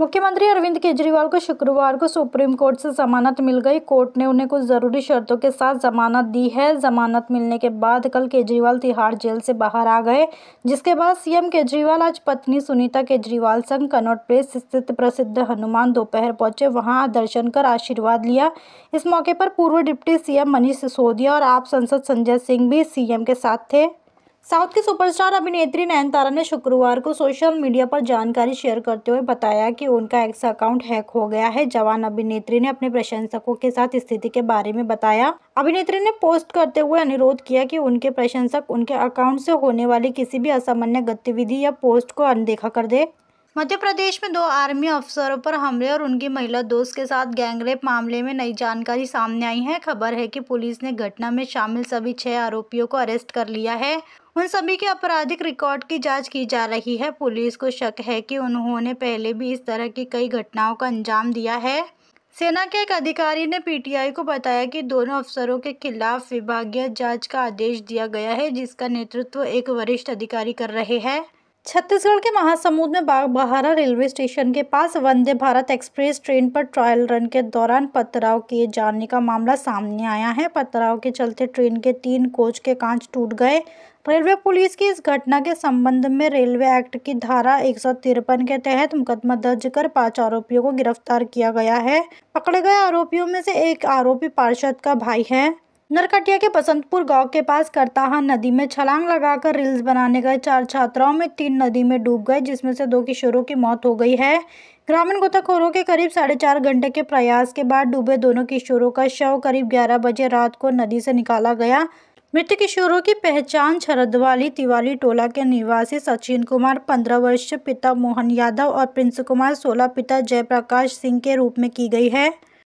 मुख्यमंत्री अरविंद केजरीवाल को शुक्रवार को सुप्रीम कोर्ट से जमानत मिल गई कोर्ट ने उन्हें कुछ ज़रूरी शर्तों के साथ जमानत दी है जमानत मिलने के बाद कल केजरीवाल तिहाड़ जेल से बाहर आ गए जिसके बाद सीएम केजरीवाल आज पत्नी सुनीता केजरीवाल संग कनौट प्लेस स्थित प्रसिद्ध हनुमान दोपहर पहुंचे वहां दर्शन कर आशीर्वाद लिया इस मौके पर पूर्व डिप्टी सीएम मनीष सिसोदिया और आप संसद संजय सिंह भी सीएम के साथ थे साउथ की सुपरस्टार अभिनेत्री नयनतारा ने शुक्रवार को सोशल मीडिया पर जानकारी शेयर करते हुए बताया कि उनका एक्स अकाउंट हैक हो गया है जवान अभिनेत्री ने अपने प्रशंसकों के साथ स्थिति के बारे में बताया अभिनेत्री ने पोस्ट करते हुए अनुरोध किया कि उनके प्रशंसक उनके अकाउंट से होने वाली किसी भी असामान्य गतिविधि या पोस्ट को अनदेखा कर दे मध्य प्रदेश में दो आर्मी अफसरों पर हमले और उनकी महिला दोस्त के साथ गैंगरेप मामले में नई जानकारी सामने आई है खबर है कि पुलिस ने घटना में शामिल सभी छह आरोपियों को अरेस्ट कर लिया है उन सभी के आपराधिक रिकॉर्ड की जांच की जा रही है पुलिस को शक है कि उन्होंने पहले भी इस तरह की कई घटनाओं का अंजाम दिया है सेना के एक अधिकारी ने पीटीआई को बताया कि दोनों अफसरों के खिलाफ विभागीय जांच का आदेश दिया गया है जिसका नेतृत्व एक वरिष्ठ अधिकारी कर रहे हैं छत्तीसगढ़ के महासमुंद में बागबहारा रेलवे स्टेशन के पास वंदे भारत एक्सप्रेस ट्रेन पर ट्रायल रन के दौरान पथराव किए जाने का मामला सामने आया है पथराव के चलते ट्रेन के तीन कोच के कांच टूट गए रेलवे पुलिस की इस घटना के संबंध में रेलवे एक्ट की धारा एक के तहत मुकदमा दर्ज कर पांच आरोपियों को गिरफ्तार किया गया है पकड़े गए आरोपियों में से एक आरोपी पार्षद का भाई है नरकटिया के बसंतपुर गांव के पास करताहा नदी में छलांग लगाकर रील्स बनाने गए चार छात्राओं में तीन नदी में डूब गए जिसमें से दो किशोरों की मौत हो गई है ग्रामीण गोताखोरों के करीब साढ़े चार घंटे के प्रयास के बाद डूबे दोनों किशोरों का शव करीब ग्यारह बजे रात को नदी से निकाला गया मृत किशोरों की पहचान शरदवाली तिवाली टोला के निवासी सचिन कुमार पंद्रह वर्ष पिता मोहन यादव और प्रिंस कुमार सोलह पिता जयप्रकाश सिंह के रूप में की गई है